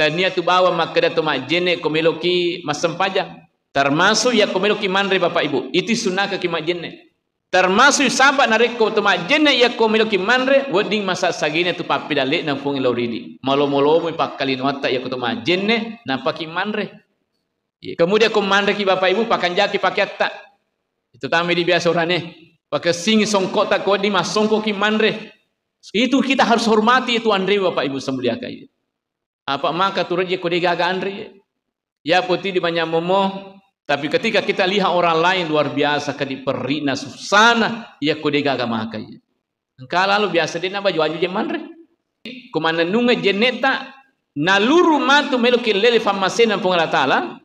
Tania tu bawa mak kedat tu mak jenek komiloki masam panjang. Termasuk ya komeloki mandri bapak ibu. Itu sunnah kaki mak jene. Termasuk sahabat nareko tu mak jene ya komeloki mandri. Wedding masa sagine tu papi dalik nampung fungi lo ridi. Malo malo mui pak kali nuata ya tu mak jenek na paki Kemudian aku mandri ki bapak ibu pakan jaki pakai tak. Itu tami di biasa orang ni. Pakai sing songkok tak kau di mas songkok ki Itu kita harus hormati itu Andre bapak ibu sembuliakai. Yeah. apa maka kodi gaga andri? ya putih di banyak momo tapi ketika kita lihat orang lain luar biasa kadi perina susana ya gaga maka ya engkala lu biasa dia napa baju je manre kumana nunga jeneta naluru matu melukil lele famasena pengalatala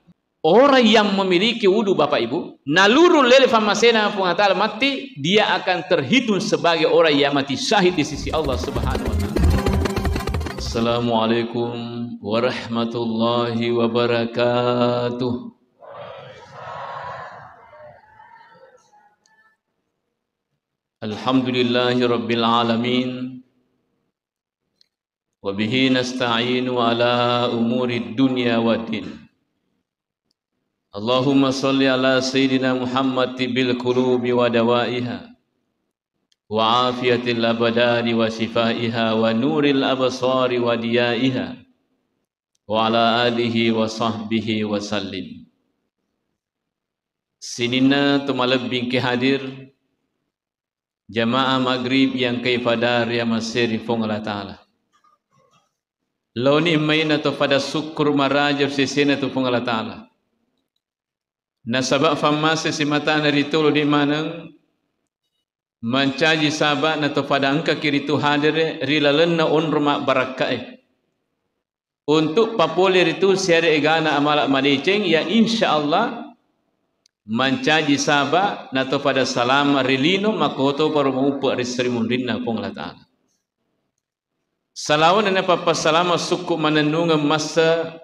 orang yang memiliki wudhu Bapak Ibu, naluru lele famasena pengatal mati, dia akan terhitung sebagai orang yang mati syahid di sisi Allah Subhanahu wa taala. السلام عليكم ورحمة الله وبركاته الحمد لله رب العالمين وبه نستعين على أمور الدنيا والدين اللهم صل على سيدنا محمد بالقلوب ودوائها وعافية الأبدان وشفائها ونور الأبصار وديائها وعلى آله وصحبه وسلم سننا تملبين كهدير جماعة مغرب yang كيفدار يا مسير فون الله تعالى لوني مين تفدى سكر مراجر سيسينة فون الله تعالى نسبق فما سيسمتان ريتولو دي مانن mancaji sahabat na pada angka kiri tu hadir rila lenna on rumah barakai. Eh. Untuk papolir itu siare egana amalak malicing ya insya Allah mancaji sahabat na pada salam rilino makoto parumupu risri mundinna pungla ta'ala. Salawan apa pas salam suku menenungan masa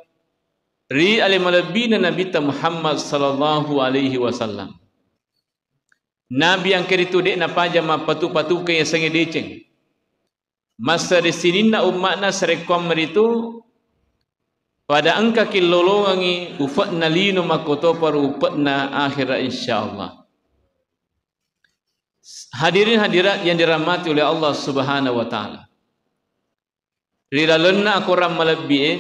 ri alim lebih Nabi Muhammad sallallahu alaihi wasallam. Nabi yang kiri tu dek napa aja ma patu patu ke yang sengi deceng. Masa di sini nak umat nak serikom meritu pada angka kilolongi ufat nali no makoto paru ufat na akhirah insya Allah. Hadirin hadirat yang dirahmati oleh Allah Subhanahu Wa Taala. Rila lena aku ram malabi eh,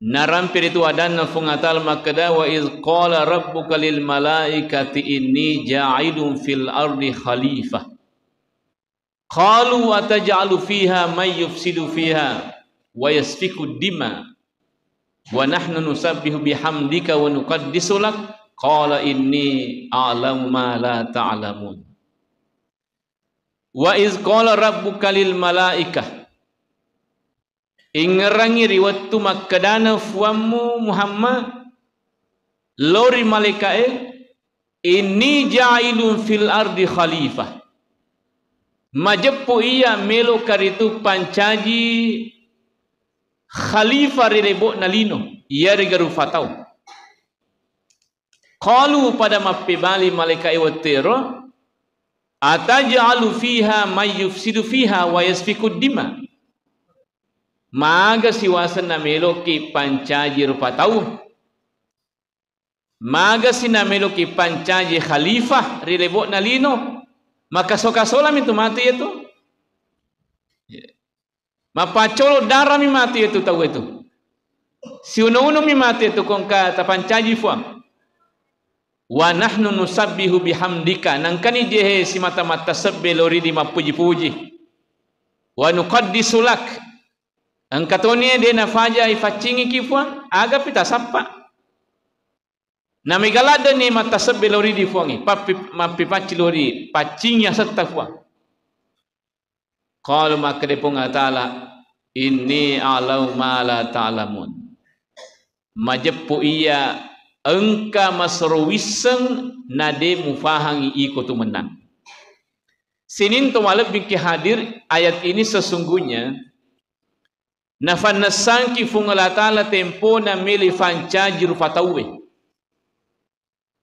Naram piritu adan fungatal makada wa iz qala rabbuka lil malaikati inni ja'ilun fil ardi khalifah. Qalu wa taj'alu fiha may yufsidu fiha wa yasfiku dima wa nahnu nusabbihu bihamdika wa nuqaddisu lak qala inni a'lamu ma la ta'lamun. Wa iz qala rabbuka lil malaikati ingerangi riwatu makadana fuamu Muhammad lori malaikae ini jailun fil ardi khalifah majepu ia melo karitu pancaji khalifah rerebo nalino ia regaru fatau qalu pada mapibali malaikae wetero ataj'alu fiha may yufsidu fiha wa yasfiku dima' maga siwasan na melo ki pancaji rupa tau maga si na melo ki pancaji khalifah rilebok na lino maka soka sola mi tu mati itu ya. mapacolo darah mi mati itu tau itu si uno uno mi mati itu kongka ta pancaji fuam wa nahnu nusabbihu bihamdika nangkani jehe si mata-mata sebelori di mapuji-puji wa nuqaddisulak Angkatonia dia na faja i facingi kifua aga pita sampa. Na migalada ni mata sebelori di fuangi papi mampi pacilori pacinya serta fua. Qalu ma kadepung ta'ala inni alau ma la ta'lamun. Majeppu iya engka masruwiseng nade mufahangi iko tu menang. Sinin tu malam bingki hadir ayat ini sesungguhnya na fanasanki funga la taala tempo na mili fancaji rufa tauwe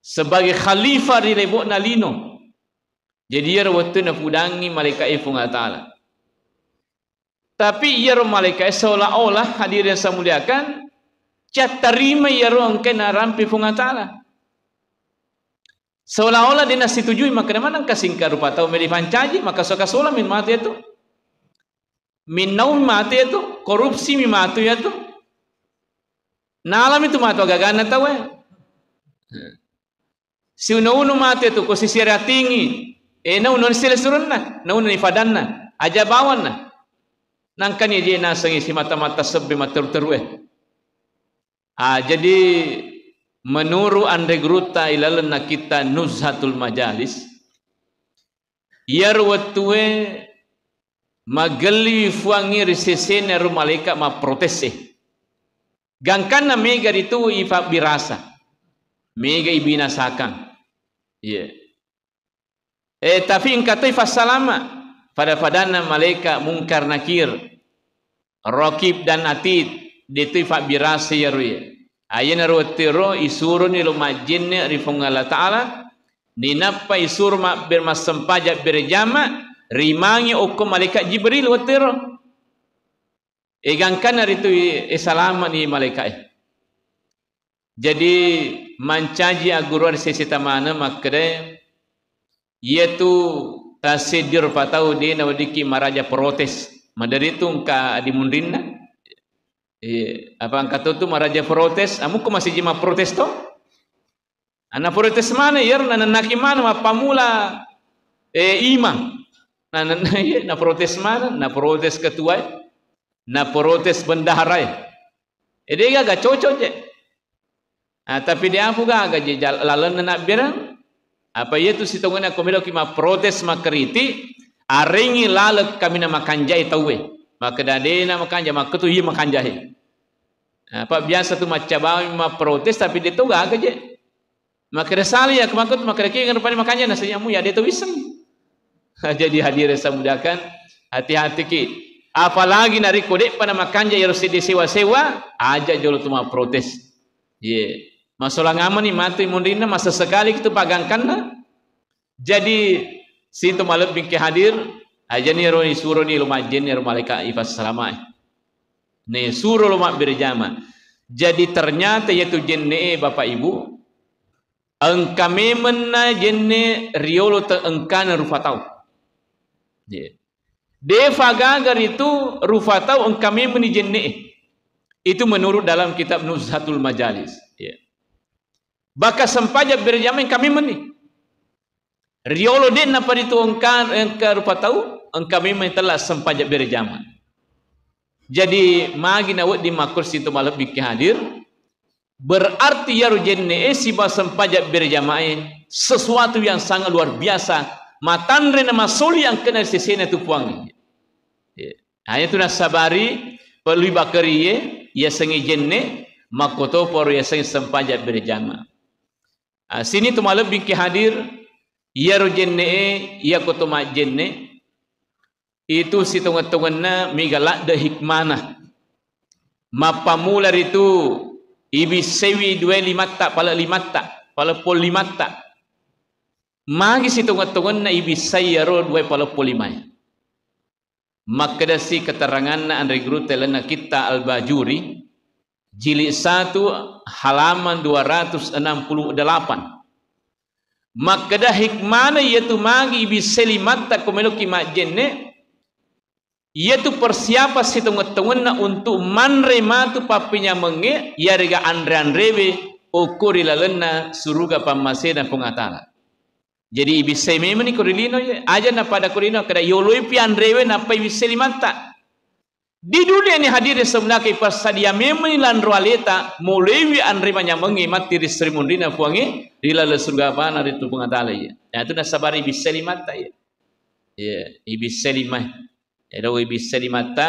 sebagai khalifah di lebok na lino jadi ia waktu na pudangi malaikat funga taala tapi ia malaikat seolah-olah hadirin saya muliakan cat terima ia ro angke na rampi funga taala seolah-olah dia nak setujui maka dia mana kasingkar rupa tahu mili maka soka min mati itu min naum mati itu korupsi mi matu ya tu. Nalam itu matu agak gana tahu ya. Eh. Si unu-unu matu itu ya ko sisi ria tinggi. Eh na unu sila suruh lah. na. Na unu nifadan na. Lah. Aja bawan na. Lah. nangkani ya jena sengi si mata-mata sebi matur-turu eh. Ah, jadi menurut Andre Gruta ilalena kita nuzhatul majalis yarwatue Magali fuangi risesene ru malaikat ma protese. Gangkan na mega ritu ifa birasa. Mega ibinasakan. Ya. Yeah. Eh tapi ing tu ifa salama pada fadana malaikat mungkar nakir. Rakib dan atid ditu ifa birasa ya ruya. Ayana ru tiro isurun ilu majinne rifungala taala. Ninappa isur ma bermasempajak berjamaah rimangi oku malaikat Jibril watir. Igangkan hari tu eh, eh ni malaikat. Eh. Jadi mancaji aguruan sisi tamana makre iaitu tasidir patau di nawadiki maraja protes. Madari tu engka di mundinna. Eh, apa engka tu tu maraja protes? Amu ah, ko masih jima protes to? Ana protes mana? Yer nana nakiman ma pamula eh, imang. Nak na nak ya, nak protes mana? na protes ketua? na protes bendahara? Ya? Eh, Jadi agak cocok je. Ha, tapi dia pun juga agak je lalun nak birang. Apa ia ya tu si tunggu nak komedo kima protes mak kriti? Aringi lalu kami nak makan jai tahu eh. Maka dah dia nak makan jai, maka tu ia makan ah, Apa biasa tu macam bawa mak protes tapi dia tu agak je. Maka dia salih ya, maka tu maka dia kira depan makan jai nasinya mu ya dia tu wiseng. jadi hadir saya mudahkan hati-hati kit apalagi nak rekodik pada makan je yang harus disewa-sewa aja jolo tu protes ye masalah ngamun ni mati mundina masa sekali kita pagangkan lah. jadi situ malam bingki hadir aja ah, ni roni suruh ni rumah jin ni rumah malaikat ifas selama ni suruh rumah berjama jadi ternyata yaitu jin ni eh, bapak ibu engkami menna jin ni riolo te engkan Ya. De fagagar itu rufatau engkami meni jenne. Itu menurut dalam kitab Nuzhatul Majalis. Ya. Baka sempaja berjamin kami meni. Riolodin apa itu engkar engkar rupa tahu engkami meni telah sempaja berjamin. Jadi magi nawat di makur situ malah bikin hadir. Berarti ya rujenne eh, siapa sempaja berjamin sesuatu yang sangat luar biasa matan nama soli yang kena sisi na tu puang. Yeah. Hanya tu sabari perlu bakari ye ya sengi jenne makoto por ya sengi sempajat berjama. Uh, ha, sini tu malam bingki hadir ya ro jenne ya koto ma jenne itu si tungan-tungannya migalak de hikmana. Mapamular itu ibi sewi dua lima tak pala lima tak pala pol lima tak Mari si tungan-tungan na ibi sayyaro dua pala polimai. Maka dah si keterangan na andri guru telena kita al-bajuri. Jili satu halaman 268. Maka dah hikmana yaitu mari ibi selimat tak kumiluki makjenne. tu persiapa si tungan-tungan na untuk manrema tu papinya menge. Yariga Andre andrewe ukurilalena suruga pamasena pengatalan. Jadi bisa memang ni kurilino je. Aja nak pada kurilino. kerana yului pian rewe nak pay bisa limantak. Di dunia ni hadir sebenarnya ke pasal dia memang ilan rualeta. Mulewi anrima nyamengi mati di seri mundi na puangi. di le surga apa na ritu pengatala Ya tu nak sabar ibi seri mata je. Ya. ya. Ibi seri mata. Ya ibi seri mata.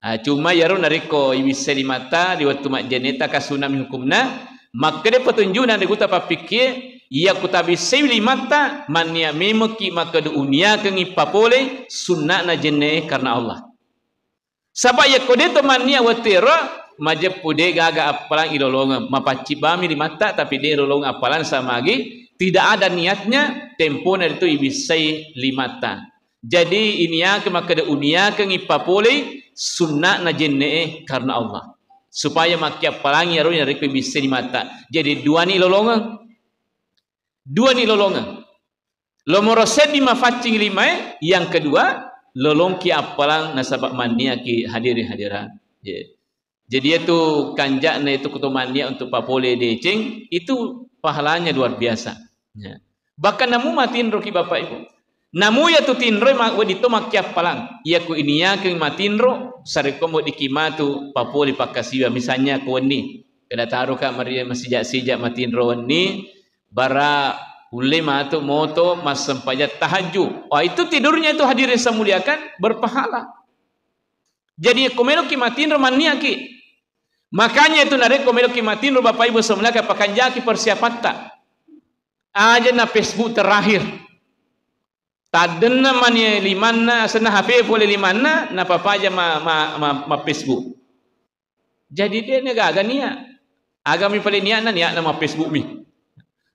Ha, cuma ya ru nariko ibi seri mata. Di waktu mak jeneta kasunami hukumna. Maka dia petunjuk nak dikutapa fikir ia kutabi sebeli mata mania memeki maka dunia kengi papole sunnah na jenai karena Allah. Sebab ia kode teman ni awak tera majep pude gaga apalan ilolong mapa cibami di mata tapi dia ilolong apalan sama lagi tidak ada niatnya tempo na itu ibisai limata. Jadi ini ya ke maka de unia ke ngipa sunnah na jenne karena Allah. Supaya maki apalangi aru yang rek bisa di mata. Jadi dua ni lolongan Dua ni lolongan. Lomoro sen lima facing lima eh. Yang kedua, lolong ki apalang nasabak mania ki hadirin hadirah. Yeah. Jadi tu kanjak na itu kutu mania untuk papole deceng, itu pahalanya luar biasa. Yeah. Bahkan namu matiin roki bapak ibu. Namu ya tu tinro mak wedi to mak kiap palang. Ia ku ini ya keng matinro sarikom wedi kima tu pakasiwa misalnya ku ni. Kena taruh kak Maria masih jak sijak matinro ni. Mm bara ulama tu moto mas masempaja tahaju. Oh ah, itu tidurnya itu hadirin saya muliakan berpahala. Jadi komelo kimatin romania ki. Makanya itu nare komelo kimatin ro bapak ibu semua ke pakanja ki persiapan ta. Aja na Facebook terakhir. Tadena mani limana sana HP boleh limana na papa aja ma ma ma, ma Facebook. Jadi dia ni gagal niat. Agami paling niat na niat nama Facebook mi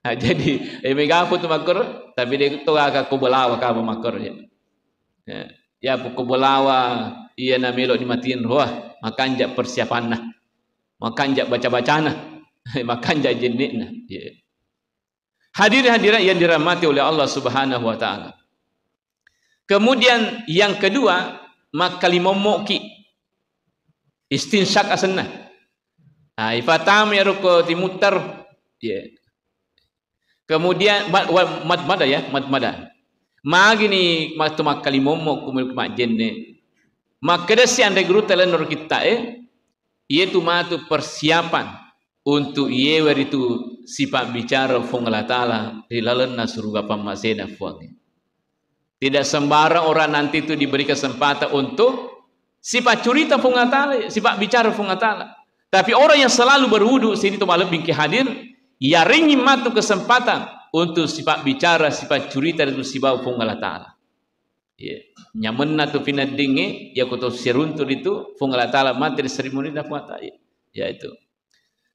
Ha, jadi, ini pegang aku tu makur, tapi dia tu akan kubur lawa kamu makur. Ya, ya kubur lawa, ia nak melok dimatiin roh, lah. makan jak persiapan lah. Makan jak baca-baca lah. makan jak jenik lah. Ya. Hadir-hadirat yang diramati oleh Allah subhanahu wa ta'ala. Kemudian yang kedua, makalimah mu'ki. Istinsyak asana. Lah. Ha, ifatam ya rukuh timutar. Ya. Kemudian mad mad mad mad ya mad mad. Mari ni waktu mak kali momo kumul kumak jenne. Mak kedesi anda guru telan nur kita eh. Ia tu matu persiapan untuk ia waritu sifat bicara fungalah ta'ala hilalan nasuruga pamasena fuang. Tidak sembarang orang nanti itu diberi kesempatan untuk sifat cerita fungalah ta'ala, sifat bicara fungalah ta'ala. Tapi orang yang selalu berwudu sini tu malam bingki hadir, ia ringi matu kesempatan untuk sifat bicara, sifat cerita dari sifat fung Allah Ta'ala. Yeah. Nyamanna tu pina dingi, ya kutu siruntur itu, fung Allah Ta'ala mati di serimuni dan ya, ya itu.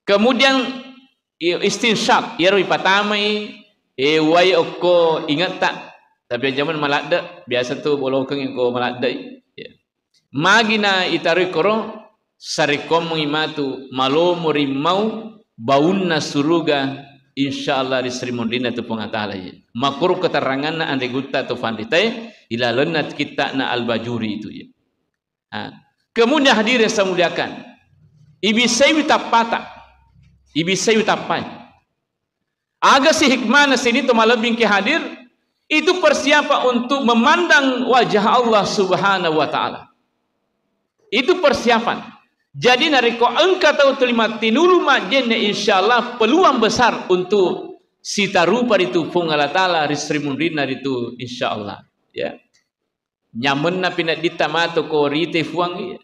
Kemudian, istinsyak, ya, ya rupi patamai, eh ya, wai oko ingat tak? Tapi zaman malakda, biasa tu bolong keng yang malakda. Yeah. Magina itarikoro, sarikom mengimatu malomuri mau baunna suruga insyaallah di Sri Mundina tu pengata lai makur keterangan na andi guta tu fandi tai ila lenat kita na albajuri itu ya ha. kemudian hadir yang saya muliakan ibi sayu tapata ibi sayu tapai agar si hikmah na sini tu malam bingki hadir itu persiapan untuk memandang wajah Allah subhanahu wa ta'ala itu persiapan jadi nari ko engkau tahu terima tinulu majen ne insyaallah peluang besar untuk sitaru pada itu pung Allah taala risrimun rina itu insyaallah ya. Nyamun na pinat ditama to ko rite fuang ya.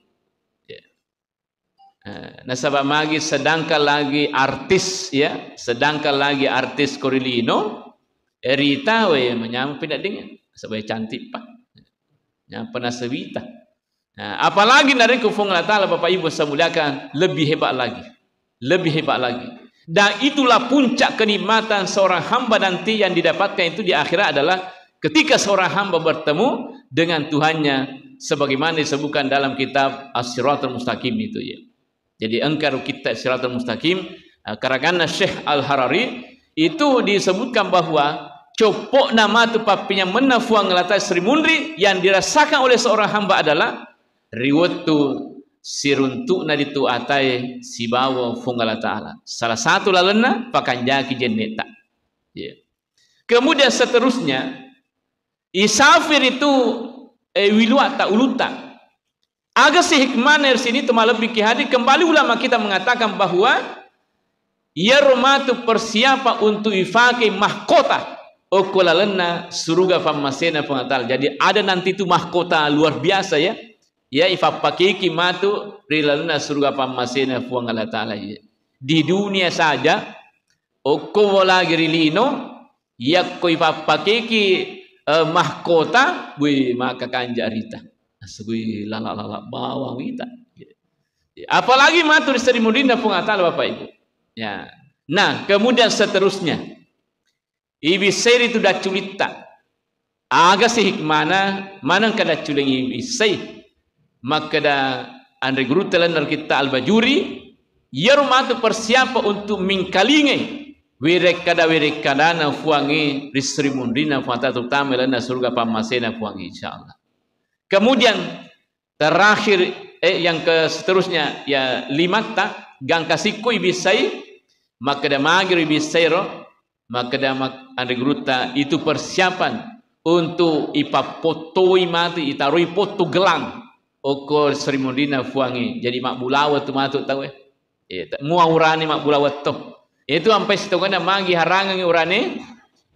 ya. Ha, nasabah magi sedangkan lagi artis ya, sedangkan lagi artis Korilino, Erita we menyamun pindah dengan sebagai cantik pak. Yang pernah sewita. Ha, apalagi dari kufung Allah Ta'ala Bapak Ibu saya muliakan lebih hebat lagi lebih hebat lagi dan itulah puncak kenikmatan seorang hamba nanti yang didapatkan itu di akhirat adalah ketika seorang hamba bertemu dengan Tuhannya sebagaimana disebutkan dalam kitab As-Siratul Mustaqim itu ya. Jadi engkar kitab As-Siratul Mustaqim ha, karangan Syekh Al-Harari itu disebutkan bahawa copok nama tu papinya menafuang lata Sri Mundri yang dirasakan oleh seorang hamba adalah riwattu siruntukna ditu atai si bawa fungala ta'ala. Salah satu lalena pakanjaki jeneta. Yeah. Kemudian seterusnya, isafir itu eh, wilua tak ulutan. Agar sehikman dari sini malah lebih kihadi, kembali ulama kita mengatakan bahwa tu persiapa untuk ifake mahkota okulalena suruga famasena pengatal. Jadi ada nanti itu mahkota luar biasa ya ya ifa pakiki matu rilalna surga pamasena fuang Allah taala ya di dunia saja okko wala girilino ya ko ifa pakiki eh, mahkota bui maka kanjarita, rita asbui lala lala bawang kita apalagi matu seri mudinda fuang taala bapak ibu ya nah kemudian seterusnya ibi seri tu dah culita agak sih mana mana kada culing ibi seri maka da andre guru telan dar kita al bajuri yarumatu persiapa untuk mingkalinge wirek kada wirek kada na fuangi risri mundina fata tutam lana surga pamasena fuangi insyaallah kemudian terakhir eh yang ke seterusnya ya lima ta gang kasiku ibisai maka da magir ibisairo maka da andre guru ta itu persiapan untuk ipa potoi mati itarui potu gelang okor Sri Mudina Fuangi. Jadi mak bulawat tu matuk tahu eh. Ya, tak mua urani mak bulawat tu. Itu sampai situ kan mangi harangan urani.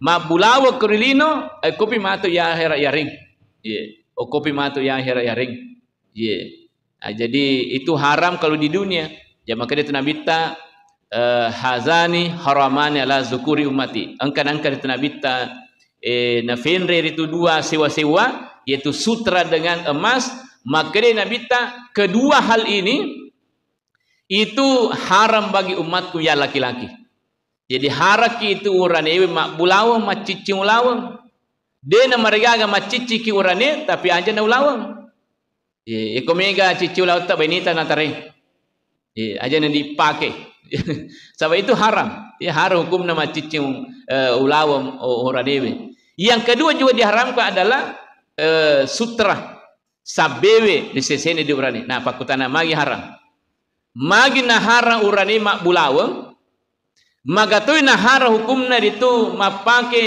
Mak bulawat kurilino, eh, kopi matuk ya akhirat ya ring. Ya, o oh, kopi matuk ya akhirat ya ring. Ya. Ha, nah, jadi itu haram kalau di dunia. Ya makanya itu Nabi tak eh, hazani haramani ala zukuri umati. Angkan-angkan itu Nabi tak eh, nafinri itu dua sewa-sewa yaitu sutra dengan emas maka dia nak minta kedua hal ini itu haram bagi umatku yang laki-laki jadi haram itu orang ni mak bulawang mak cici ulawang dia nak meregang mak cici ki orang ni tapi aja nak ulawang ya e, kau mega cici ulawang tak baik nak tarik ya aja nak dipakai sebab itu haram ya haram hukum nama cici uh, orang ni yang kedua juga diharamkan adalah eh, sutra sabewe di sesene di urani. Nah, tanah magi haram. Magi nahara urani mak bulaweng. Magatui nahara hukumna itu mapake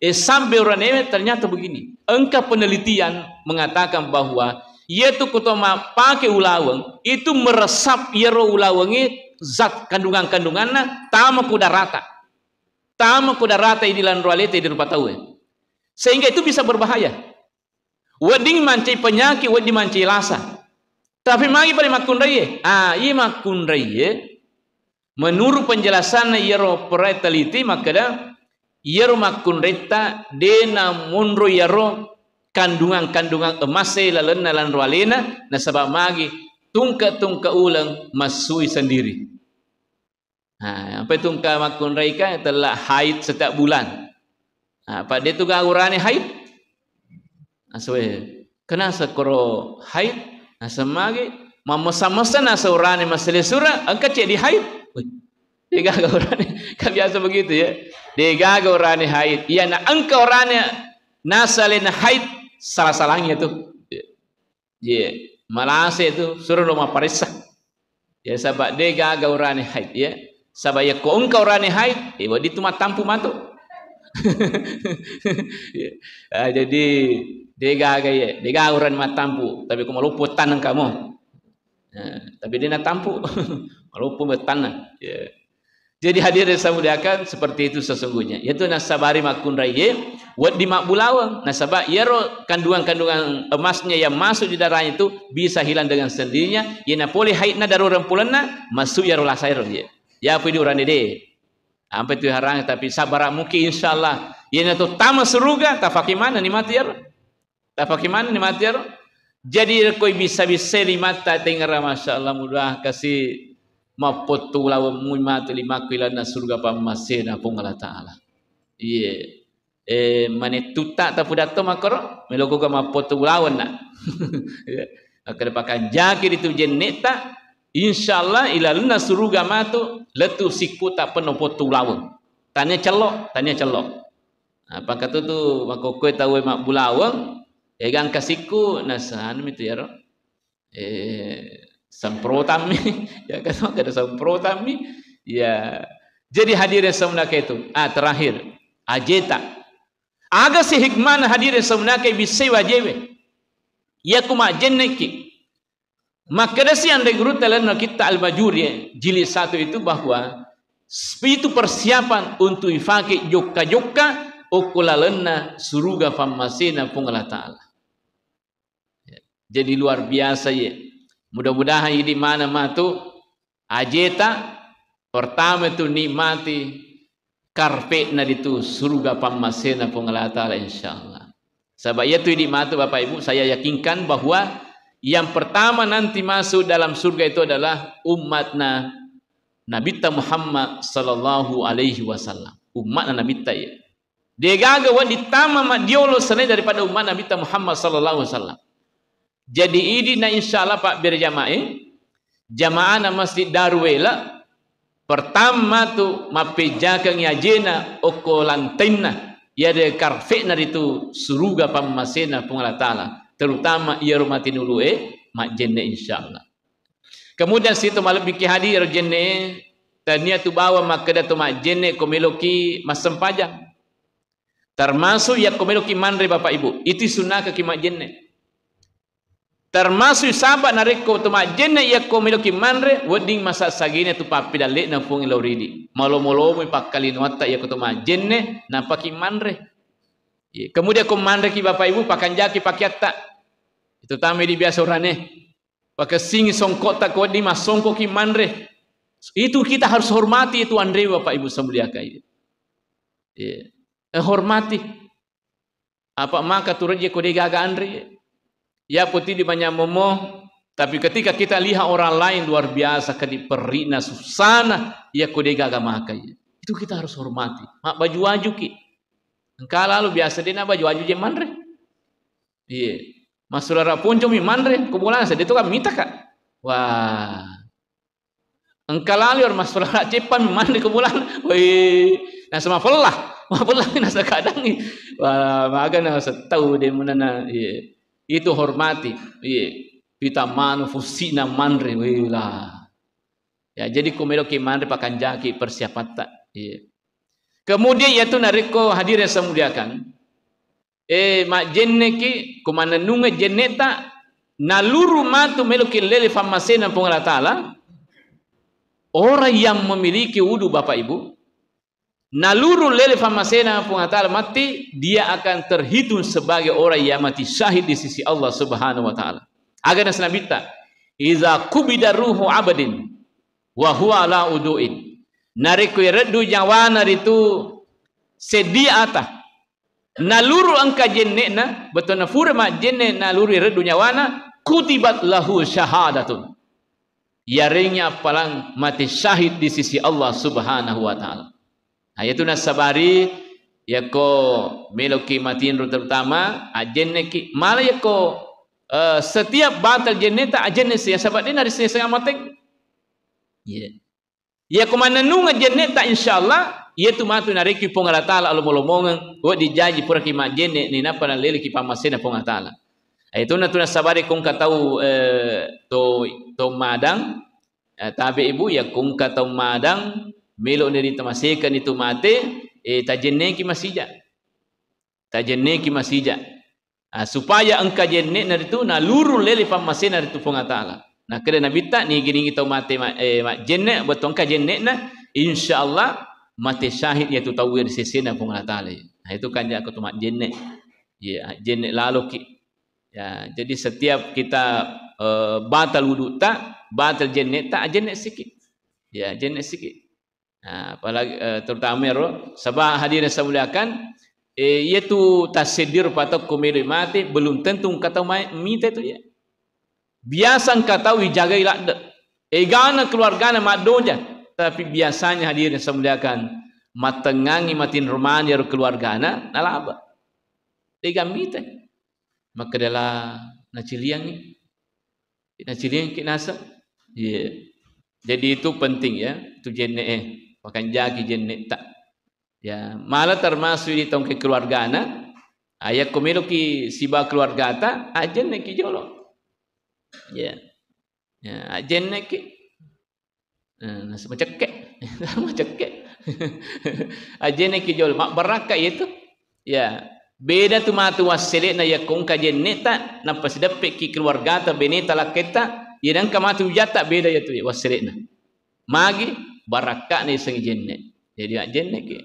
eh, sampai urani ternyata begini. Engkau penelitian mengatakan bahawa ia tu kuto mapake ulaweng itu meresap yero ulawengi zat kandungan-kandungannya tamu kuda rata. Tamu kuda rata di dalam ruwalete di rupa tahu. Sehingga itu bisa berbahaya. Wedding manci penyakit, wedding manci lasa. Tapi mari pada makun raya. Ah, ha, ini makun raya. Menurut penjelasan ia roh teliti, maka dah ia roh makun reta dena munro ia roh kandungan-kandungan emas lalun nalan rualena nasabah magi tungka-tungka ulang masui sendiri. Ha, apa itu kau makun raya kan? Telah haid setiap bulan. Ha, apa dia tu kau urani haid? asoe kena sekoro haid asemagi mamasa-masa na seorang ni masalah sura angka cek di haid dia gagal orang ni kan biasa begitu ya dia gagal orang ni haid ia nak angka orang ni nasalin na salah-salahnya tu ya yeah. malas itu suruh rumah parisah ya yeah, sebab dia gagal orang ni haid ya yeah. sebab kau angka orang ni haid ibu eh, di tu mah tampu matu ya. ah, jadi Dega gaya, dega orang mah tampu, tapi ku malu pun tanang kamu. Ha, tapi dia nak tampu, malu pun bertanang. Ya. Jadi hadir yang saya seperti itu sesungguhnya. Yaitu nasabari makun raye, wad di makbulawang. Nasabah, ya kandungan-kandungan emasnya yang masuk di darahnya itu, bisa hilang dengan sendirinya. Ya nak poli haidna daru rempulana, masuk ya roh lasair. Ya, ya apa ini orang ini? Sampai itu harang, tapi sabar mungkin insyaAllah. Ya na tu tamas ruga, tak fakimana ni mati ya roh. Tak bagaimana ni matir? Jadi kau bisa-bisa di mata tengara Masya Allah mudah kasih Mampot tu lawa mu'imat lima kila na surga pa masih na pungala ta'ala. Iye. Eh, mana tu tak tak pun makor makar. Melukuh ke mampot nak. Ya. Aku dapat kanjaki di tu InsyaAllah ila luna surga ma tu siku tak penuh potu lawa. Tanya celok, tanya celok. Apa ha, kata tu, maka kau tahu mak bulawang, Egang kasiku nasan mitu ya roh. Eh semprotan mi ya kan ada semprotan mi ya jadi hadirin semula ke itu ah terakhir ajeta aga si hikman hadirin semula ke bisse wajewe ya kuma jenneki sih anda guru telan kita albajur ya. Eh, jilid satu itu bahwa itu persiapan untuk ifaqi jokka jokka okulalenna suruga famasina pungala ta'ala jadi luar biasa ye. Mudah-mudahan di mana matu ajeta pertama tu nikmati karpet na di tu surga pamasena pengelata lah insyaallah. Sebab itu di matu Bapak Ibu saya yakinkan bahawa yang pertama nanti masuk dalam surga itu adalah umat na Nabi ta Muhammad sallallahu alaihi wasallam. Umat na Nabi ta ya. Dia gagah wan ditama mak diolo daripada umat Nabi ta Muhammad sallallahu alaihi wasallam. Jadi ini na insyaallah Pak berjamaah. Eh? Jamaah na Masjid Darwela pertama tu mapejakang yajena oko lantena ia ya de karfe na itu suruga pamasena pengala taala terutama ia rumatin dulu eh mak jenne insyaallah. Kemudian situ malam bikin hadir jenne tania tu bawa mak kada tu mak jenne komeloki masem pajang. Termasuk yang komeloki mandri bapak ibu. Itu sunnah ke kima jenne termasuk sahabat nariko tu mak jenna ia ko miloki manre wedding masa sagine tu papi dalik na fung ilo ridi malo malo mi pak kali nuata ia ko tu mak jenna na paki manre kemudian ko manre ki bapa ibu pakan jaki paki atta itu tami di biasa orang pakai sing songkok tak ko di mas songkok ki manre itu kita harus hormati itu andre bapa ibu semulia kai eh, hormati apa maka turun je ko di gaga andre Ya putih di banyak momo, tapi ketika kita lihat orang lain luar biasa ke perina susana, ya kudega agama kaya. Itu kita harus hormati. Mak baju waju ki. Engkau lalu biasa dia baju waju je mandre. Iya. Masulara rapun cumi mandre. Kumpulan saya, dia tu kan minta kak. Wah. Engkau lalu orang masulara cepat mandre kumpulan. Wih. Nah sama pelah. Mak pelah ni nasa kadang ni. Wah. Maka nak tahu dia mana nak. Iya itu hormati iya kita manufusina manri wila ya jadi kumelo ke manri pakai jaki persiapan tak iya kemudian yaitu nariko hadir yang semudiakan eh mak jeneki kau mana nunge jeneta tak naluru matu melo ke lele famasena pengalatala orang yang memiliki wudu bapak ibu Naluru lele famasena pun atal mati dia akan terhitung sebagai orang yang mati syahid di sisi Allah Subhanahu wa taala. Agar Nabi ta iza kubida ruhu abadin wa huwa la uduin. Nariku yaddu jawana ritu sedia ata. Naluru angka na betona furma jenne naluru yaddu jawana kutibat lahu syahadatun. Yaringnya palang mati syahid di sisi Allah Subhanahu wa taala. Ha iaitu nasabari yako meloki matin terutama ajenne ki mala yako uh, e, setiap batal jenne ta ajenne sia sebab dia nari sia sangat mateng. Ya. Ya ko mana nunga jenne ta insyaallah ia tu matu nari ki pongala taala alu molomong wo dijaji pura ki majenne ni napa na lele ki pamasena pongala taala. Ha, Itu na tu nasabari kong katau eh, to to madang e, tabe ibu ya kong katau madang Melok ni ditemasikan itu mati, eh tajenne ki masija. Tajenne ki masija. Ha, ah, supaya engka jenek na itu na luru lele pam masin na itu pung Taala. Nah kada lah. Nabi tak ni gini kita mati eh mak jenek, buat engka jenek na insyaallah mati syahid iaitu tawir sisi na pung Taala. Nah itu kan jak tu mak Ya ah, jenek lalu ki. Ya jadi setiap kita uh, batal wudu tak, batal jenek tak jenek sikit. Ya jenek sikit. Ah, apalagi eh, terutama roh sebab hadirin yang saya muliakan eh, iaitu tasdir patok kumil mati belum tentu kata minta itu ya biasa kata wijaga ilak de egana eh, keluarga nama donya tapi biasanya hadirin yang saya muliakan matengangi matin rumahnya keluarga na nalaba lah tiga minta maka adalah naciliang ini naciliang kita nasa ya jadi itu penting ya tu jenis Wakan jagi jenik tak. Ya, malah termasuk di tongki keluarga ana. Ayah kumilu ki siba keluarga ta, ajen neki jolo. Ya. Ya, ajen neki. Ha, nah, sama cekek. Sama cekek. ajen neki jolo. Mak beraka itu. Ya. Beda tu matu wasilik na ya kongka jenik tak. Nampas dapik ki keluarga ta, benita lah kita. Ya, dan kamatu jatak beda ya tu wasilik na. Magi, barakat ni sang jenek. Jadi nak jenek ke.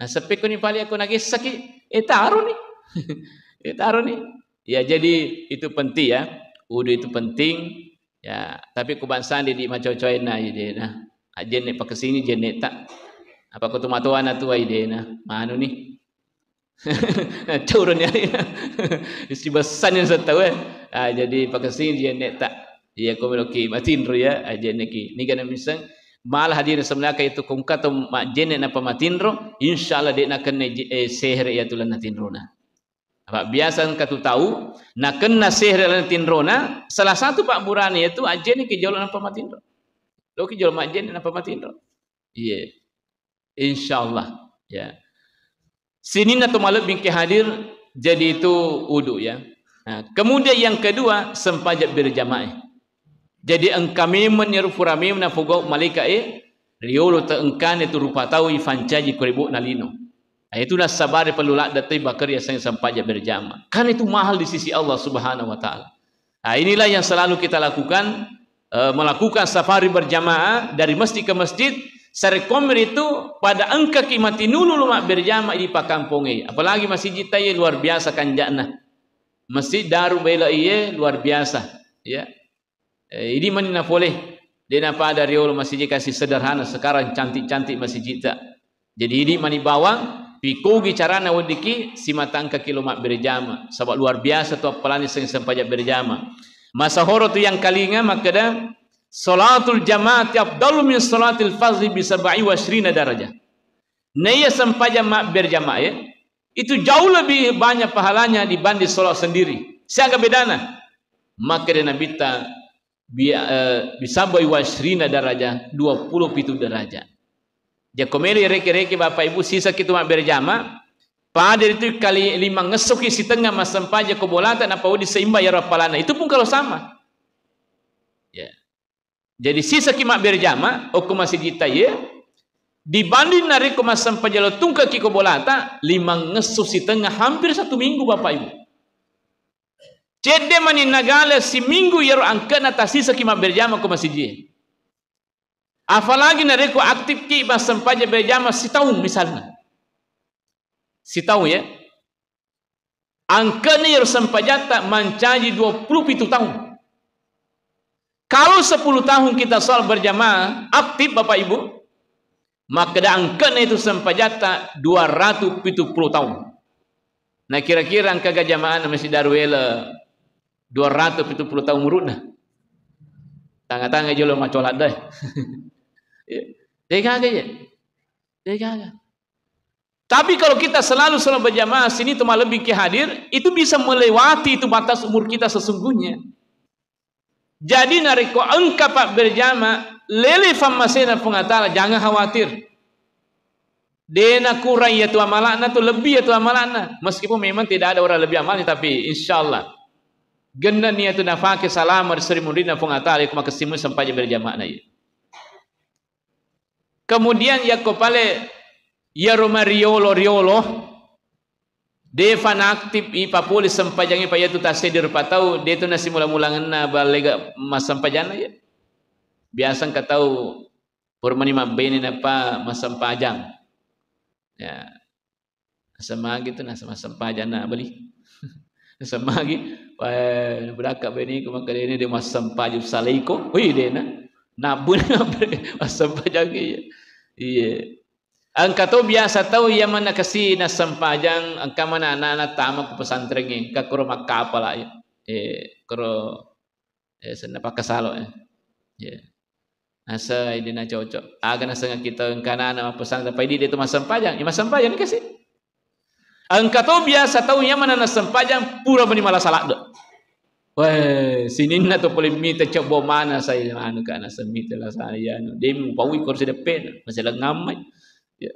Nah sepi ko ni pali aku nangis sakit. Eh taruh ni. eh taruh ni. Ya jadi itu penting ya. Udu itu penting. Ya tapi ku bansan di macam coy lah, ya, na ide na. Ajen ni pakai sini jenek tak. Apa ko tu matuan ya, na ide na. Mana ni? Turun ya. Isti besan yang saya tahu eh. Ah jadi pakai sini jenek tak. Ya ko meloki matin ro ya ajen ah, ni ki. Ni kena mal hadir semula ke itu kungka eh, tu mak jene na pamatinro insyaallah de na kenne eh, sehre ya tulan na tinrona apa biasa ka tu tahu na kenna sehre la tinrona salah satu pak burani itu ajene ke jolo na pamatinro lo ke jolo mak jene na pamatinro iya yeah. insyaallah ya yeah. sinin atau malam bingke hadir jadi itu wudu ya nah, ha. kemudian yang kedua sempajak berjamaah jadi engkami menyeru furami menafugo malika eh rio lo terengkan itu rupa tahu ifanca ji kuribu nalino. Itu nas sabar perlu lak datai bakar yang sampai jadi berjama. Kan itu mahal di sisi Allah Subhanahu Wa Taala. Nah, inilah yang selalu kita lakukan eh, melakukan safari berjamaah dari masjid ke masjid sare komer itu pada engka kimati nulu lumak berjamaah di pakampunge apalagi masjid jitaye ya, luar biasa kanjana masjid daru bela iye ya, luar biasa ya Eh, ini mana nak boleh. Dia nak ada riul masjid kasih sederhana. Sekarang cantik-cantik masjid tak. Jadi ini mana bawang. Piku gi cara nak wadiki. Si matang ke kilomak berjama. Sebab luar biasa tu apalah ni sengseng pajak berjama. Masa horo tu yang kalinya maka dah. Salatul jamaah tiap dalu min salatil fazli bisabai wa syrina darajah. Naya sempat jamaah berjamaah ya. Itu jauh lebih banyak pahalanya dibanding solat sendiri. Siapa bedana? Maka dia nabita bisa eh, boy wasrina daraja 20 pitu daraja. Jadi komedi reki-reki bapa ibu sisa kita mak berjama. Pada itu kali lima ngesuki si tengah mas sempat je bolat, dan apa di seimbang ya rapalana. Itu pun kalau sama. Ya. Jadi sisa kita mak berjama, aku masih cita ya. Dibanding nari aku mas sempat jalo kiko bolata, lima ngesuki si tengah hampir satu minggu bapa ibu. Cede mani nagala si minggu yaro angka na tasi saki ma berjama ko masjid. Afalagi na reko aktif ki ba sampaja berjama si tahun misalnya. Si tahun ya. Angka ni yaro sampaja tak mancaji 27 tahun. Kalau 10 tahun kita sal berjamaah aktif Bapak Ibu, maka dah angka ni itu sampai jatah 270 tahun. Nah kira-kira angka gajamaan masih darwela Dua ratus itu puluh tahun murud dah. tangga-tangga je lah macam ladai. Ya. Dekat ke je? Dekat ke? Tapi kalau kita selalu selalu berjamaah sini tu malam bikin hadir, itu bisa melewati itu batas umur kita sesungguhnya. Jadi nariku engkau pak berjamaah, lele famasena pengatala jangan khawatir. Dena kurai ya tu amalana tu lebih ya tu amalana. Meskipun memang tidak ada orang lebih amal ni, tapi insya Allah itu niatu nafake salam ar sri muridna fung atali kuma kesimu sampai jam jamaah naik. Kemudian Yakob ale ya rumah riolo riolo Devan aktif i Papua sampai sempajang i payatu tasih di rupa tahu, dia tu nasi mula-mula ngena balik mas sampai sempajang aja. Biasa ka tahu purmani ma bene napa mas sempajang. Ya. Sama gitu nah sama sempajang nah beli. Sama lagi. Eh, Berakat bini ke maka dia ni dia masam pajib salaiko. Wih dia nak. nabun masam pajang ke. Iya. Angkat tu biasa tahu yang mana kasih nak sempajang angkat mana anak-anak tamak ke pesantren ni. Kau kurang maka apa lah. Ya? Eh, kuro eh sana pakai salo eh. Ya. Nasa ini nak cocok. Agak ah, nasa kita kanan nama pesan sampai di dia tu masam pajang. Ya pajang panjang ni kasih. Engkau tahu biasa tahu yang mana nak sempajang pura menimala salak dek. Wah, sini nak tu boleh minta coba mana saya anu kan nak semita lah saya anu. Dia mau kursi depan, masih lagi ngamai. Ya.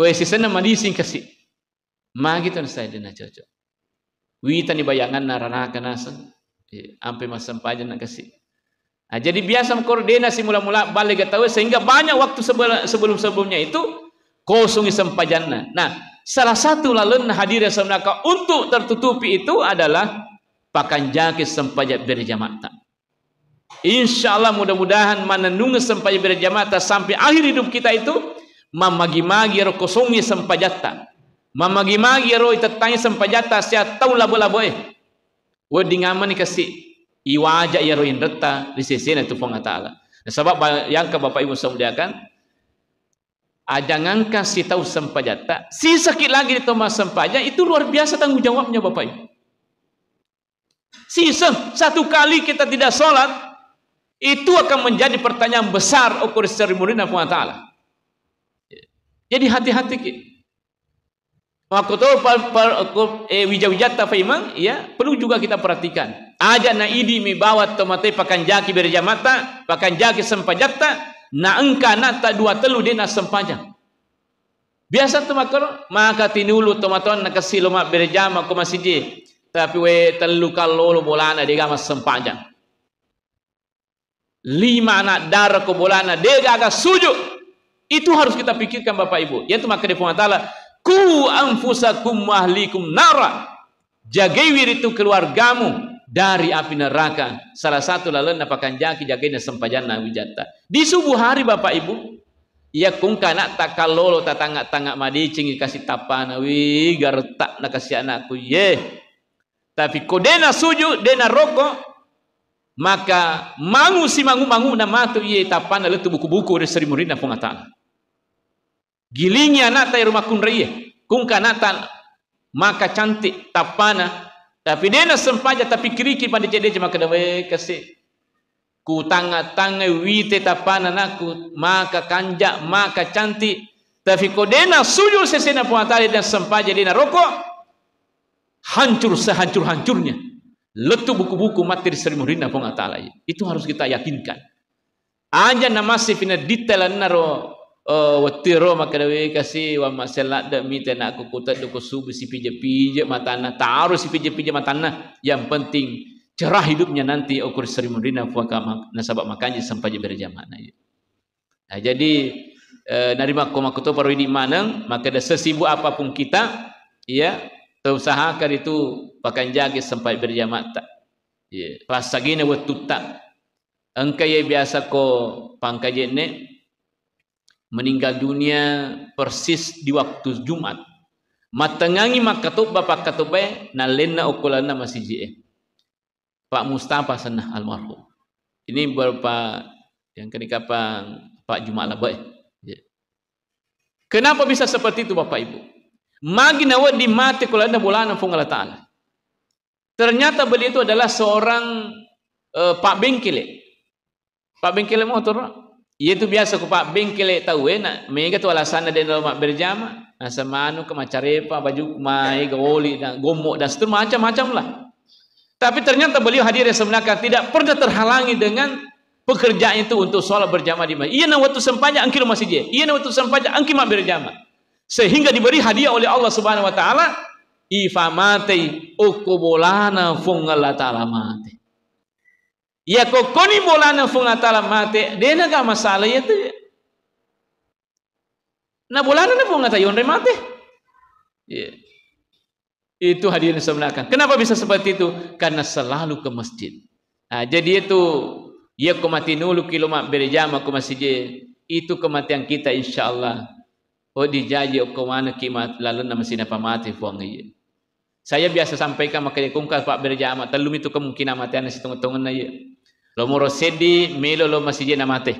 Wah, si sana mandi sing kasih. Ma kita saya dengan cocok. Wita ni bayangan narana kanasa. Ya. Ampe mas sempajang nak kasih. Nah, ha, jadi biasa mengkoordinasi si mula-mula balik ke tahu sehingga banyak waktu sebelum sebelumnya itu kosong sempajannya. Nah, Salah satu lalun hadir yang semenaka untuk tertutupi itu adalah pakan jakis sempajat berjamaah. InsyaAllah mudah-mudahan mana nunggu sempajat berjamaah sampai akhir hidup kita itu memagi-magi roh kosongi sempajat. Memagi-magi roh itu tanya sempajat saya tahu labu-labu eh. Wadi ngaman dikasih iwajak ya roh indreta di sisi itu pengatakan. Sebab yang ke Bapak Ibu saya muliakan, Ah, jangan kasih tahu sempajat tak. Si sakit lagi di tomah sempajat itu luar biasa tanggungjawabnya Bapak Ibu. Sisa satu kali kita tidak sholat itu akan menjadi pertanyaan besar ukur seri murid dan ta'ala. Jadi hati-hati ki. Waktu tu per eh wijawijat eh? ya perlu juga kita perhatikan. Aja na idi mi bawa tomate pakan jaki berjamata, pakan jaki sempajat tak, na engka na ta dua telu dina sempanjang biasa tu makar maka tinulu tu maton na kasilu ma berjam aku masih je. tapi we telu kalolo bolana dega mas sempanjang lima anak darah ku bolana dega aga sujud itu harus kita pikirkan Bapak Ibu yaitu maka di puan ta'ala ku anfusakum wahlikum nara jagai wiritu keluargamu dari api neraka. Salah satu lalu napakan jaki jagainya sempajan nawi jata. Di subuh hari bapak ibu, ia kungka nak tak kalolo tak tangak tangak madi cingi kasih tapana nawi gartak nak kasih anakku ye. Tapi ko dena sujud dena rokok maka mangu si mangu mangu nama matu ye tapana lalu tubuh buku dari seribu rina pengatana. Gilingnya nak tay rumah kunri ye kungka nak tak maka cantik tapana tapi dia nak sempat tapi kiri kiri pada cik dia cuma kena wei kasih. Ku tangat tangai wi tetapan anakku maka kanjak maka cantik. Tapi ko dia nak sujud sesena puan tadi dan sempat jadi nak rokok. Hancur sehancur-hancurnya. Letup buku-buku mati di serimu rindah puan Itu harus kita yakinkan. Aja nama sifina detail naro Oh, wati roh makan dewi kasih wa masalah dak mite nak aku kutat dak ku sub si pije pije mata nah taru si pije pije mata nah yang penting cerah hidupnya nanti ukur seri murina fu ka nasabak makan je sampai je berjamaah nah ya. Nah jadi eh, narima ko mak tu paru di mana maka dah sesibuk apapun kita ya terusahakan itu pakan jaga sampai berjamaah tak. Ya, pasagi ne wetutak. Engkai biasa ko pangkajene meninggal dunia persis di waktu Jumat. Matengangi mak katub bapa katub eh, na lena okulana masih je. Pak Mustafa sana almarhum. Ini berapa yang kini kapa Pak Jumat lah boy. Ya. Kenapa bisa seperti itu bapa ibu? Magi nawa di mati kulana bulan fung Allah Taala. Ternyata beliau itu adalah seorang uh, Pak Bengkile. Pak Bengkile motor. Ia tu biasa ku pak bengkel tahu eh nak mega tu alasan ada dalam mak berjama nah, sama anu ke macarepa baju mai goli dan gomok dan seterusnya macam-macam lah. Tapi ternyata beliau hadir yang tidak pernah terhalangi dengan pekerjaan itu untuk solat berjama di mana. Ia na waktu sempanjang angkir je, Ia na waktu sempanjang angkir mak berjama sehingga diberi hadiah oleh Allah Subhanahu Wa Taala ifamatei okubolana fungalatalamate. Ya ko koni mula na funga talam mate, dia nak masalah ya tu. Na bolana na funga tayon ya, re mate. Ya. Itu hadirin yang sebenarkan. Kenapa bisa seperti itu? Karena selalu ke masjid. Nah, ha, jadi itu ya ko mati nulu kilomat berjam aku masjid. Itu kematian kita insyaallah. Oh dijaji ko mana kimat lalu na masjid apa mati fuang ye. Saya biasa sampaikan makanya kungkas Pak Berjamaah, telum itu kemungkinan mati anak si tengah-tengah na Lomoro sedi melo lo masih jen amate.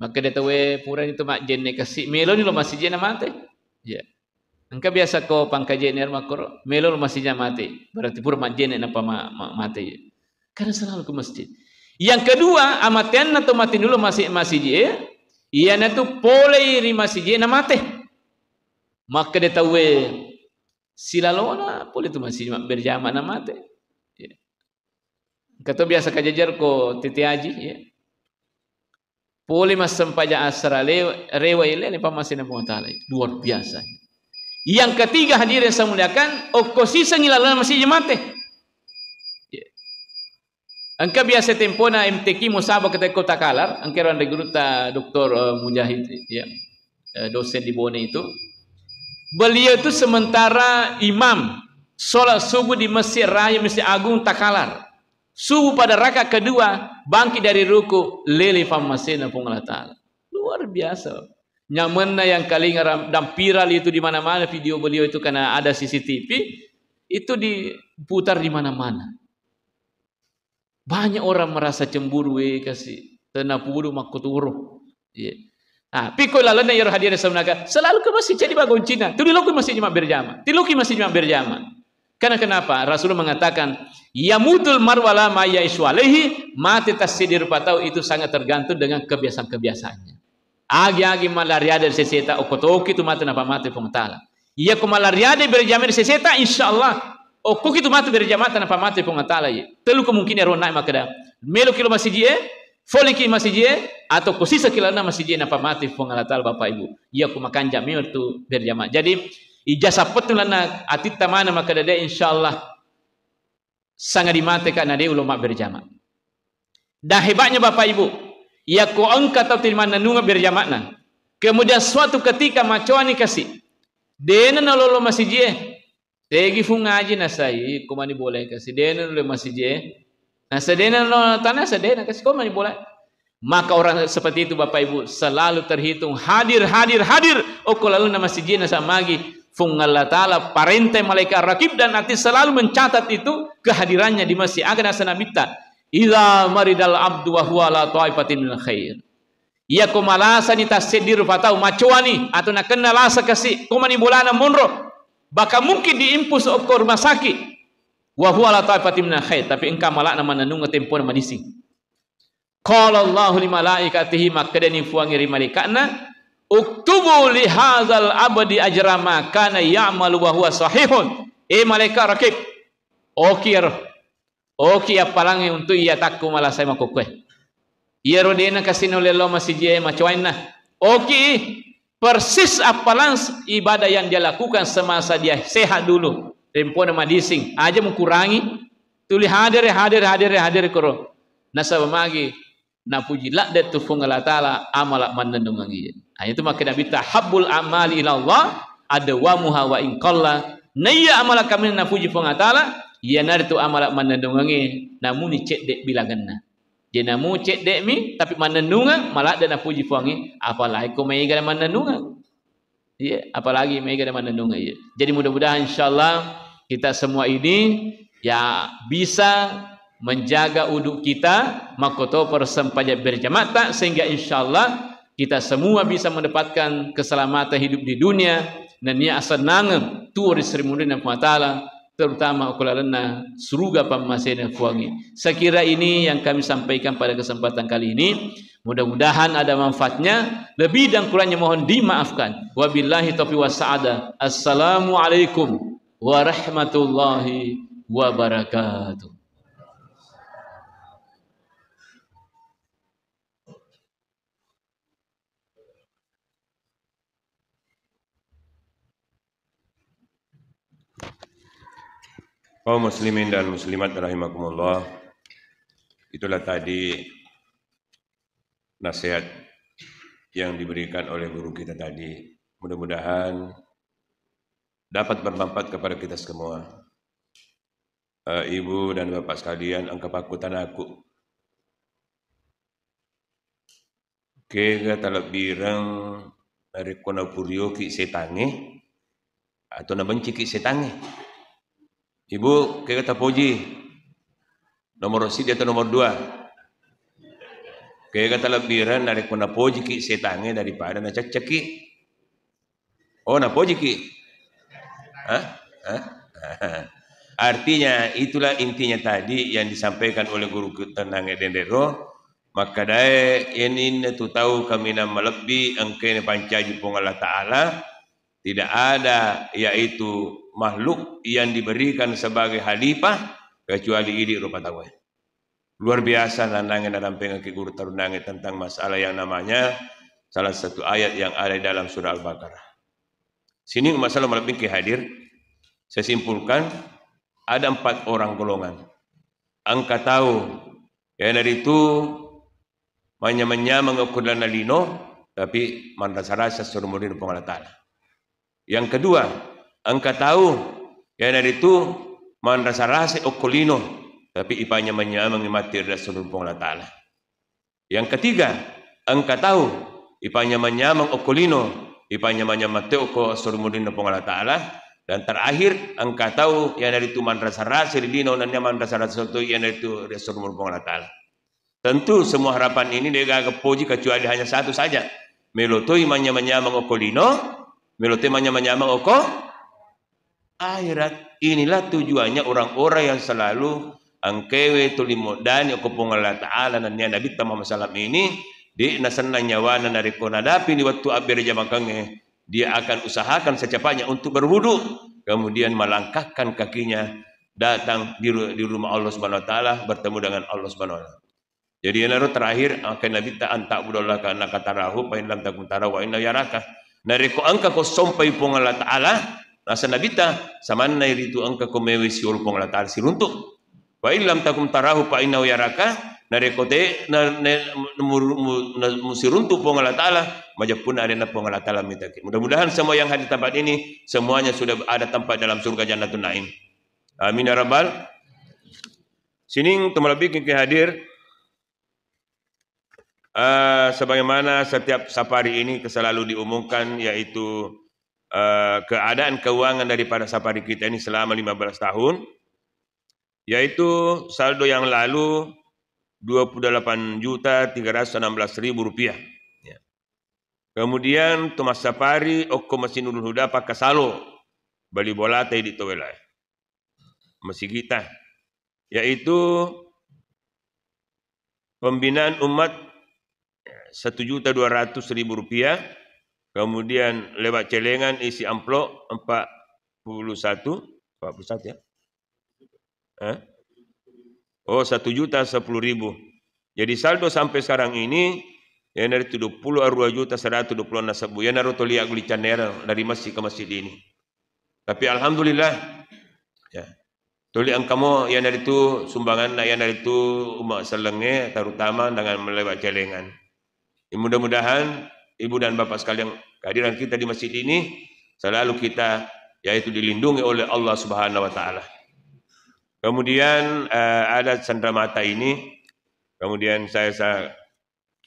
Maka dia tahu eh, pura itu mak jen ni kasih melo ni lo masih jen amate. Ya. Yeah. biasa kau pangkaji ni makro, melo lo masih jen amate. Berarti pura mak jen ni napa mak ma, mate. Karena selalu ke masjid. Yang kedua amatian atau mati dulu masih masih jen. Ia nanti boleh iri masih jen amate. Maka dia tahu eh, silalona lah, boleh tu masih berjamaah amate. Kata biasa kajajar ko titi aji. Ya. Puli mas sempaja asra rewa ile ni pamasin nabi tali Luar biasa. Yang ketiga hadirin saya muliakan, okosi sengilalan masih jemate. Ya. Angka biasa tempo na MTQ musabah kata kota kalar, angka orang guru ta doktor uh, mujahid, ya, eh, dosen di Bone itu. Beliau itu sementara imam solat subuh di masjid Raya masjid Agung Takalar. Subuh pada raka kedua bangkit dari ruku lili famasina pungla taala. Luar biasa. Nyamana yang kali ngaram dan viral itu di mana-mana video beliau itu karena ada CCTV itu diputar di mana-mana. Banyak orang merasa cemburu eh kasih tenapuru makuturuh Ya. Ah, pikul lalu nak yang hadir di selalu ke masjid jadi bangun Cina. Tidak lukis masjid jemaah berjamaah. Tidak lukis masjid jemaah berjamaah. Karena kenapa? Rasulullah mengatakan, "Ya Yamudul marwala maya iswalehi mati tasidir patau itu sangat tergantung dengan kebiasaan kebiasaannya. Agi agi malaria dari seseta okotok itu mati napa mati pengetala. Ia kumalaria dari berjamaah seseta, insya Allah okok itu mati berjamaah tanpa mati pengetala. Telu kemungkinan orang naik makda. Melo kilo masih dia, foli kilo masih dia atau kusisa kilo nama masih dia napa mati pengetala lah, bapa ibu. Ia kumakan jamir tu berjamaah. Jadi ijazah petulana ati tamana maka dia insyaallah sangat dimatikan nadi ulama berjamak Dah hebatnya bapak ibu ya ku angka tau di mana nunga berjamakna kemudian suatu ketika macuani kasih dena nalolo masih eh. je tegi funga aji nasai eh, ku boleh kasih dena nalolo masih eh. je nah sedena nalolo tanah sedena kasih ku boleh maka orang seperti itu bapak ibu selalu terhitung hadir hadir hadir oh ku lalu nama si je nasa magi Fung Allah Ta'ala parente malaikat rakib dan nanti selalu mencatat itu kehadirannya di masjid. Agar nasa nabita. Iza maridal abdu wa huwa la ta'ifatin min khair. Ya kumalasa ni tasidir fatau macuani. Atau nak kena lasa kasih. Kumani bulana munro. Baka mungkin diimpus ke rumah sakit. Wa huwa la ta'ifatin min khair. Tapi engkau malak nama nanunga tempoh nama disi. Kala Allahu li malaikatihi makadani fuangiri malikatna. Kala Uktubu li hazal abdi ajrama kana ya'mal wa huwa sahihun. Eh malaikat rakib. Okir. Okir apa langit untuk ia takku malah saya makuk kuih. Ia rodina kasih nulis Allah masih jaya macam Okir. Persis apa langit ibadah yang dia lakukan semasa dia sehat dulu. Rimpu nama dising. Aja mengkurangi. Tuli hadir, hadir, hadir, hadir, hadir, hadir, hadir, na puji lak det tu fungala taala amala mandendung ngi. Ha itu maka Nabi tahabbul amali ila Allah ada wa muha wa in qalla nayya amala kami na puji fungala taala ya nar tu amala mandendung ngi namun ni cek dek bilangan Je namu cek dek mi tapi mandendung malak de na puji fungi apalai ko mai gara mandendung. Ya, apalagi mai gara mandendung ya. Jadi mudah-mudahan insyaallah kita semua ini ya bisa menjaga uduk kita maka tahu persempajat berjamaat tak sehingga insyaAllah kita semua bisa mendapatkan keselamatan hidup di dunia dan ia senang tu risri mundin dan kuatala terutama ukulah lena seruga pemasih dan kuangi sekira ini yang kami sampaikan pada kesempatan kali ini mudah-mudahan ada manfaatnya lebih dan kurangnya mohon dimaafkan wabillahi taufi wa sa'ada assalamualaikum warahmatullahi wabarakatuh Kau muslimin dan muslimat rahimahumullah. Itulah tadi nasihat yang diberikan oleh guru kita tadi. Mudah-mudahan dapat bermanfaat kepada kita semua. Eh, ibu dan bapak sekalian, angkap aku tanah aku. Kira talak birang dari kona puryo ki setange atau nabenci ki setange. Ibu, kita kata puji. Nomor si dia atau nomor dua? Kita kata lebihan, ran dari kena puji ki setangnya daripada nak cek ki. Oh, nak puji ki? Hah? Hah? Artinya itulah intinya tadi yang disampaikan oleh guru tenang Edendero. Maka dae ini tu tahu kami nak melebih angkanya pancaji pun Allah Tidak ada yaitu makhluk yang diberikan sebagai khalifah kecuali ini rupa tahu. Luar biasa nandangin dalam pengakit guru terundangin tentang masalah yang namanya salah satu ayat yang ada dalam surah Al-Baqarah. Sini masalah malam ini hadir, saya simpulkan ada empat orang golongan. Angka tahu, yang dari itu manya mengukur mengukurkan lino, tapi mandasara sesuruh murid pengalatan. Yang kedua, Angka tahu ya dari itu man rasa okolino tapi ipanya menyamang mati rasulun pengolah ta'ala. Yang ketiga, angka tahu ipanya menyamang okolino ipanya menyamang oko surmudin pengolah ta'ala. Dan terakhir, angka tahu yang dari itu man rasa dino dan yang manrasa rasa itu yang dari itu rasulun pengolah ta'ala. Tentu semua harapan ini dia agak poji kecuali hanya satu saja. Melotoi manya menyamang okolino, melotoi manya menyamang oko akhirat inilah tujuannya orang-orang yang selalu angkewe tulimu dan yang ta'ala dan yang nabi tamah masalah ini di nasana nyawa dan dari konadapi di waktu abir jamakange dia akan usahakan secapanya untuk berwudu kemudian melangkahkan kakinya datang di, di rumah Allah Subhanahu wa taala bertemu dengan Allah Subhanahu wa taala jadi yang terakhir akan nabi ta anta budallah kana katarahu pain lam takuntara wa inna yaraka nariku angka ko sampai pun taala na nabita sa man na irito ang kakumewi si ulpong latal si runtok. Wa ilam takum tarahu pa inaw yaraka na rekote na si runtok lah. pong latal majapun na rin na pong latal mitaki. Mudah-mudahan semua yang hadir tempat ini semuanya sudah ada tempat dalam surga jannatun na'im. Amin Arabal. Ya Sining tumalabik yang kehadir Uh, ah, sebagaimana setiap safari ini selalu diumumkan yaitu Eh, keadaan keuangan daripada Safari kita ini selama 15 tahun yaitu saldo yang lalu 28 juta 316 ribu rupiah. Ya. Kemudian Thomas Safari Okko Masinul Huda pakai salo bali bola di towelai. Masih kita yaitu pembinaan umat satu juta dua ratus ribu rupiah Kemudian lewat celengan isi amplop 41 41 ya. Eh? Oh 1 juta 10 ribu. Jadi saldo sampai sekarang ini ya dari 72 juta 126 nasabu Ya naruto liak guli dari masjid ke masjid ini. Tapi alhamdulillah ya. Tuli kamu yang dari itu sumbangan nak yang dari itu umat selengnya terutama dengan melewat celengan. Ya, mudah-mudahan ibu dan bapak sekalian, kehadiran kita di masjid ini selalu kita yaitu dilindungi oleh Allah Subhanahu wa taala. Kemudian uh, ada sandra mata ini, kemudian saya, saya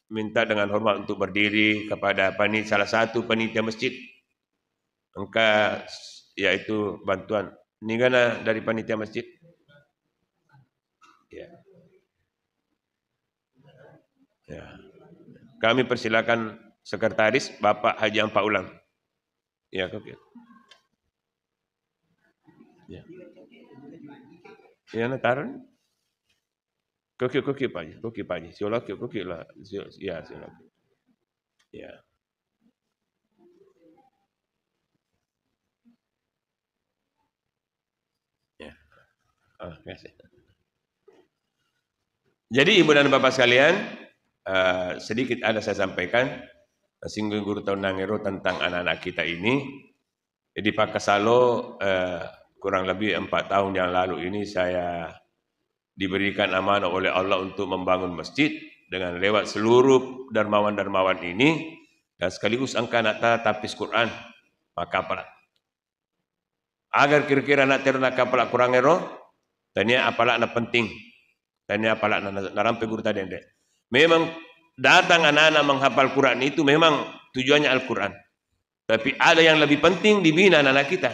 minta dengan hormat untuk berdiri kepada panit salah satu panitia masjid. Engka yaitu bantuan. Ini kan eh, dari panitia masjid. Ya. ya. Kami persilakan Sekretaris Bapak Haji Ampa Ulang. Ya, oke. Ya. Ya, nataran. Kokio, kokio pañi, kokio pak, Si ola, kokio la, ya, si ola. Ya. Ya. Ah, kasih. Jadi ibu dan bapak sekalian, uh, sedikit ada saya sampaikan singgung guru tahun nangero tentang anak-anak kita ini. Jadi Pak Kesalo eh, kurang lebih empat tahun yang lalu ini saya diberikan amanah oleh Allah untuk membangun masjid dengan lewat seluruh dermawan-dermawan ini dan sekaligus angka nak tapis Quran maka apalah agar kira-kira nak terna kapal kurang ero tanya apalah nak penting tanya apalah nak narampe guru tadi memang datang anak-anak menghafal Quran itu memang tujuannya Al-Quran. Tapi ada yang lebih penting dibina anak-anak kita.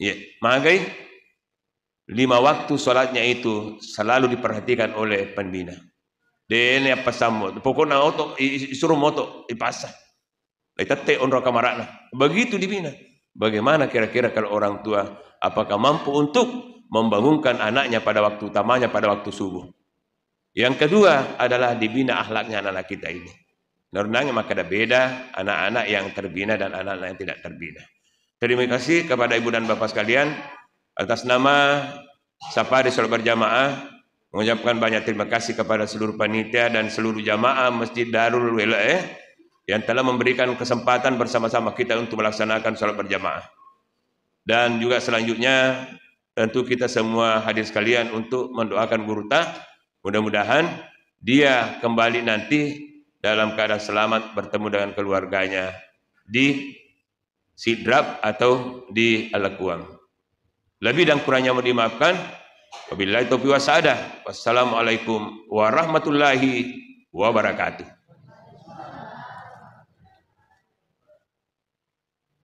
Ya, makai lima waktu solatnya itu selalu diperhatikan oleh pembina. Dan ya pesan moto. Pokoknya moto, suruh moto, dipasah. Kita on orang kamarana. Lah. Begitu dibina. Bagaimana kira-kira kalau orang tua apakah mampu untuk membangunkan anaknya pada waktu utamanya pada waktu subuh? Yang kedua adalah dibina akhlaknya anak-anak kita ini. Nurnanya maka ada beda anak-anak yang terbina dan anak-anak yang tidak terbina. Terima kasih kepada ibu dan bapak sekalian atas nama Safari Salat Berjamaah mengucapkan banyak terima kasih kepada seluruh panitia dan seluruh jamaah Masjid Darul Wilayah eh, yang telah memberikan kesempatan bersama-sama kita untuk melaksanakan sholat berjamaah. Dan juga selanjutnya tentu kita semua hadir sekalian untuk mendoakan guru ta Mudah-mudahan dia kembali nanti dalam keadaan selamat bertemu dengan keluarganya di Sidrap atau di Alakuam. Lebih dan kurangnya mau dimaafkan. Wabillahi taufiq wasadah. Wassalamualaikum warahmatullahi wabarakatuh.